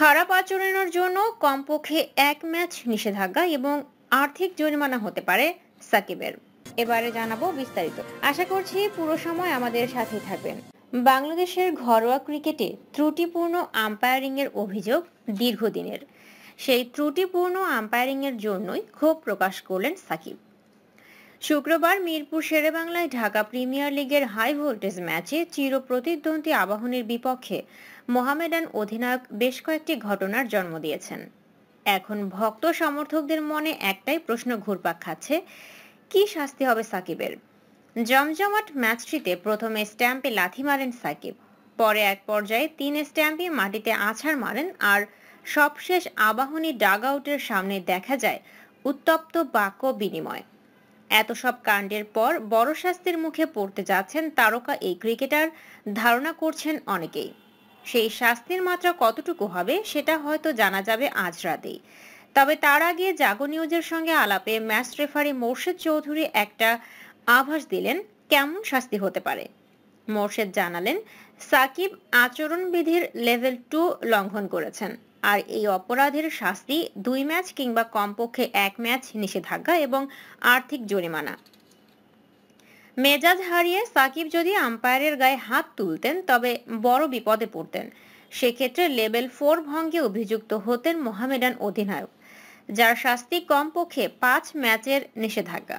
খারাপ আচরণের জন্য কমপক্ষে এক ম্যাচ নিষেধাজ্ঞা এবং আর্থিক জরিমানা হতে পারে সাকিবের এবারে জানাবো বিস্তারিত আশা করছি পুরো সময় আমাদের সাথেই থাকবেন বাংলাদেশের ঘরোয়া ক্রিকেটে ত্রুটিপূর্ণ আম্পায়ারিংয়ের অভিযোগ দীর্ঘদিনের সেই ত্রুটিপূর্ণ আম্পায়ারিংয়ের জন্যই ক্ষোভ প্রকাশ করলেন সাকিব শুক্রবার মিরপুর শেরেবাংলায় ঢাকা প্রিমিয়ার লিগের হাই ভোল্টেজ ম্যাচে চির প্রতিদ্বন্দ্বী আবাহনীর বিপক্ষে মোহামেডান অধিনায়ক বেশ কয়েকটি ঘটনার জন্ম দিয়েছেন এখন ভক্ত সমর্থকদের মনে একটাই প্রশ্ন ঘুরপাক খাচ্ছে কি শাস্তি হবে সাকিবের জমজমাট ম্যাচটিতে প্রথমে স্ট্যাম্পে লাথি মারেন সাকিব পরে এক পর্যায়ে তিন স্ট্যাম্পে মাটিতে আছাড় মারেন আর সবশেষ আবাহনী ডাগ আউটের সামনে দেখা যায় উত্তপ্ত বাক্য বিনিময় এত সব কাণ্ডের পর বড় শাস্তির মুখে পড়তে যাচ্ছেন তারকা এই ক্রিকেটার ধারণা করছেন অনেকেই সেই শাস্তির মাত্রা কতটুকু হবে সেটা হয়তো জানা যাবে আজ রাতেই তবে তার আগে জাগো নিউজের সঙ্গে আলাপে ম্যাচ রেফারি মোর্শেদ চৌধুরী একটা আভাস দিলেন কেমন শাস্তি হতে পারে মোর্শেদ জানালেন সাকিব আচরণবিধির লেভেল টু লঙ্ঘন করেছেন আর এই অপরাধের শাস্তি দুই ম্যাচ কিংবা কমপক্ষে এক ম্যাচ নিষেধাজ্ঞা এবং আর্থিক জরিমানা মেজাজ হারিয়ে সাকিব যদি আম্পায়ারের গায়ে হাত তুলতেন তবে বড় বিপদে পড়তেন সেক্ষেত্রে লেভেল ফোর ভঙ্গে অভিযুক্ত হতেন মোহামেডান অধিনায়ক যার শাস্তি কমপক্ষে পাঁচ ম্যাচের নিষেধাজ্ঞা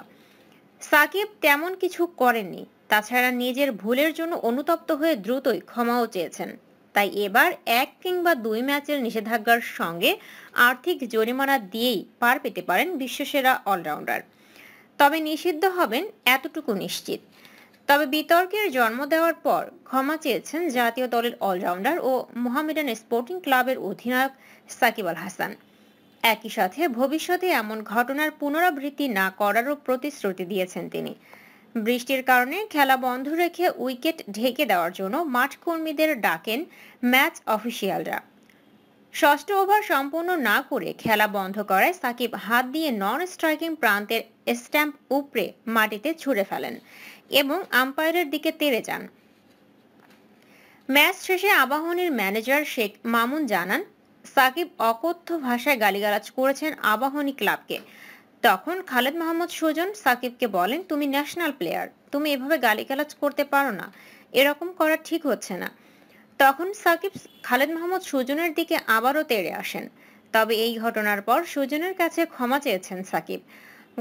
সাকিব তেমন কিছু করেননি তাছাড়া নিজের ভুলের জন্য অনুতপ্ত হয়ে দ্রুতই ক্ষমাও চেয়েছেন তাই এবার এক কিংবা দুই ম্যাচের নিষেধাজ্ঞার সঙ্গে আর্থিক জরিমানা দিয়েই পার পেতে পারেন বিশ্বসেরা অলরাউন্ডার তবে নিষিদ্ধ হবেন এতটুকু নিশ্চিত তবে বিতর্কের জন্ম দেওয়ার পর ক্ষমা চেয়েছেন জাতীয় দলের অলরাউন্ডার ও মোহামেডান স্পোর্টিং ক্লাবের অধিনায়ক সাকিব আল হাসান একই সাথে ভবিষ্যতে এমন ঘটনার পুনরাবৃত্তি না করারও প্রতিশ্রুতি দিয়েছেন তিনি বৃষ্টির কারণে খেলা বন্ধ রেখে উইকেট ঢেকে দেওয়ার জন্য মাঠ কর্মীদের ডাকেন ম্যাচ অফিসিয়ালরা ষষ্ঠ ওভার সম্পূর্ণ না করে খেলা বন্ধ করায় সাকিব হাত দিয়ে নন স্ট্রাইকিং প্রান্তের স্ট্যাম্প উপরে মাটিতে ছুঁড়ে ফেলেন এবং আম্পায়ারের দিকে তেড়ে যান ম্যাচ শেষে আবাহনীর ম্যানেজার শেখ মামুন জানান সাকিব অকথ্য ভাষায় গালিগালাজ করেছেন আবাহনী ক্লাবকে তখন খালেদ মাহমুদ সুজন সাকিবকে বলেন তুমি ন্যাশনাল প্লেয়ার তুমি এভাবে গালিগালাজ করতে পারো না এরকম করা ঠিক হচ্ছে না তখন সাকিব খালেদ মাহমুদ সুজনের দিকে আবারও তেড়ে আসেন তবে এই ঘটনার পর সুজনের কাছে ক্ষমা চেয়েছেন সাকিব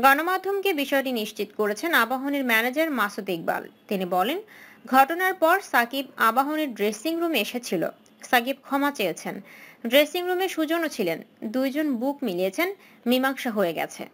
গণমাধ্যমকে বিষয়টি নিশ্চিত করেছেন আবাহনীর ম্যানেজার মাসুদ ইকবাল তিনি বলেন ঘটনার পর সাকিব আবাহনীর ড্রেসিং রুমে এসেছিল সাকিব ক্ষমা চেয়েছেন ড্রেসিং রুমে সুজনও ছিলেন দুইজন বুক মিলিয়েছেন মীমাংসা হয়ে গেছে